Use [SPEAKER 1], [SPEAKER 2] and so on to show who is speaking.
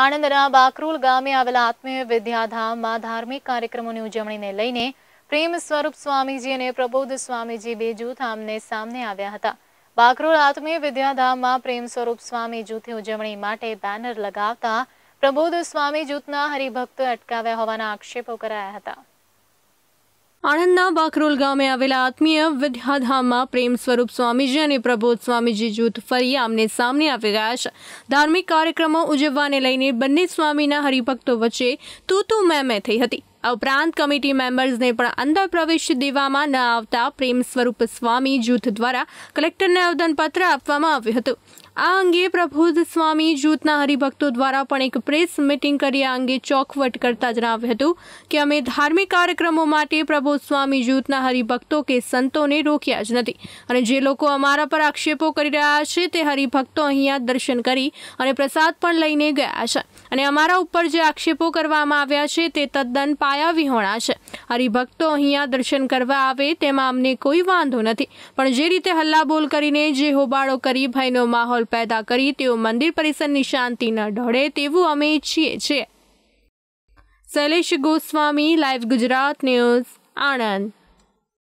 [SPEAKER 1] આણંદના બાકરુલ ગામે આવેલા આત્મીય વિદ્યાધામમાં ધાર્મિક કાર્યક્રમોની ઉજવણીને લઈને પ્રેમ સ્વરૂપ સ્વામીજી અને પ્રબોધ સ્વામીજી બે જૂથ આમને સામને આવ્યા હતા બાકરુલ આત્મીય વિદ્યાધામમાં પ્રેમ સ્વરૂપ સ્વામી જૂથે ઉજવણી માટે બેનર લગાવતા પ્રબોધ સ્વામી જૂથના હરિભક્તો અટકાવ્યા હોવાના આક્ષેપો કરાયા હતા
[SPEAKER 2] આણંદના બાકરોલ ગામે આવેલા આત્મીય વિદ્યાધામમાં પ્રેમ સ્વરૂપ સ્વામીજી અને પ્રબોધ સ્વામીજી જૂથ ફરી આમને સામને આવી ગયા છે ધાર્મિક કાર્યક્રમો ઉજવવાને લઈને બંને સ્વામીના હરિભક્તો વચ્ચે તૂતુ મેમે થઈ હતી આ ઉપરાંત કમિટી મેમ્બર્સને પણ અંદર પ્રવેશ દેવામાં ન આવતા પ્રેમ સ્વરૂપ સ્વામી જૂથ દ્વારા કલેક્ટરને આવેદનપત્ર આપવામાં આવ્યું હતું આ અંગે પ્રબુદ્ધ સ્વામી જૂથના હરિભક્તો દ્વારા પણ એક પ્રેસ મિટિંગ કરી આ અંગે ચોખવટ કરતા જણાવ્યું હતું કે અમે ધાર્મિક કાર્યક્રમો માટે પ્રબોધ સ્વામી જૂથના હરિભક્તો કે સંતોને રોક્યા જ નથી અને જે લોકો અમારા પર આક્ષેપો કરી રહ્યા છે તે હરિભક્તો અહીંયા દર્શન કરી અને પ્રસાદ પણ લઈને ગયા છે અને અમારા ઉપર જે આક્ષેપો કરવામાં આવ્યા છે તે તદ્દન પાયા વિહોણા છે હરિભક્તો અહીંયા દર્શન કરવા આવે તેમાં અમને કોઈ વાંધો નથી પણ જે રીતે હલ્લાબોલ કરીને જે હોબાળો કરી ભયનો માહોલ માહોલ પેદા કરી તેઓ મંદિર પરિસરની શાંતિ ન ઢળે તેવું અમે ઈચ્છીએ છીએ શૈલેષ ગોસ્વામી લાઈવ ગુજરાત ન્યૂઝ આણંદ